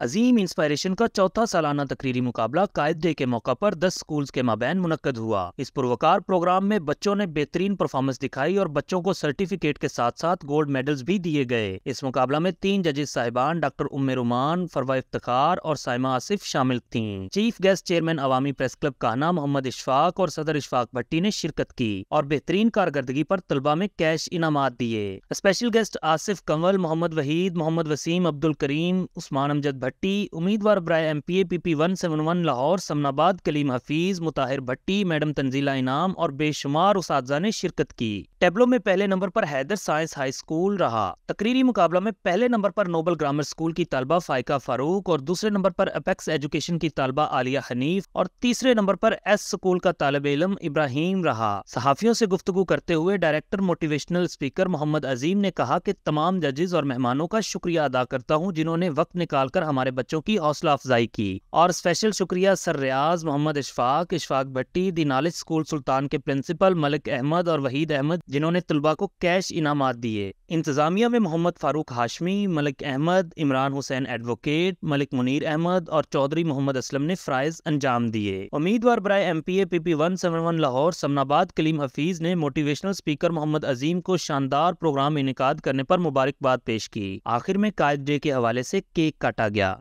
अजीम inspiration का चौथा सालाना तकरीरी मुकाबला कायद डे के मौका पर 10 स्कूल्स के माबैन मुनद हुआ इस पुरवकार प्रोग्राम में बच्चों ने बेहतरीन परफॉर्मेंस दिखाई और बच्चों को सर्टिफिकेट के साथ साथ गोल्ड मेडल्स भी दिए गए इस मुकाबला में तीन जजेस साहिबान डॉक्टर उम्मे रुमान फरवा इफ्तार और साइमा आसिफ शामिल थी chief guest chairman Awami press club काना मोहम्मद इशफाक और सदर इशफाक भट्टी ने शिरकत की और बेहतरीन कारकर्दगी पर तलबा में कैश इनाम दिए स्पेशल गेस्ट आसिफ कंवल मोहम्मद वहीद मोहम्मद वसीम अब्दुल करीम उस्मान अमजद भट्टी उम्मीदवार ब्राय M P A P P one seven one Lahore Samanabad Kaleem Hafeez Mutahir Bhatti madam Tanzeela इनाम और बेशुमार उस ने शिरकत की टेबलो में पहले नंबर पर हैदर साइंस हाई स्कूल रहा तकरीरी मुकाबला में पहले नंबर पर नोबल ग्रामर स्कूल की तलबा फाइका फारूक और दूसरे नंबर पर अपेक्स एजुकेशन की तलबा आलिया हनीफ और तीसरे नंबर पर एस स्कूल का तालब इलम इब्राहिम रहा सहाफियों से गुफ्तगु करते हुए director motivational speaker Mohammad Azeem ने कहा कि तमाम जजेज और मेहमानों का शुक्रिया अदा करता हूँ जिन्होंने वक्त निकाल कर हमारे बच्चों की हौसला अफजाई की और स्पेशल शुक्रिया sir Riaz Mohammad Ishfaq Ishfaq Bhatti the knowledge school Sultan के प्रिंसिपल मलिक अहमद और वहीद अहमद जिन्होंने तलबा को कैश इनाम दिए इंतजामिया में मोहम्मद फारूक हाशमी मलिक अहमद इमरान हुसैन एडवोकेट मलिक मुनीर अहमद और चौधरी मोहम्मद असलम ने फ्राइज अंजाम दिए उम्मीदवार बरए M P A P P one seven one Lahore Samanabad Kaleem Hafeez ने मोटिवेशनल स्पीकर मोहम्मद अजीम को शानदार प्रोग्राम इनका करने पर मुबारकबाद पेश की आखिर में कायद डे के हवाले से केक काटा गया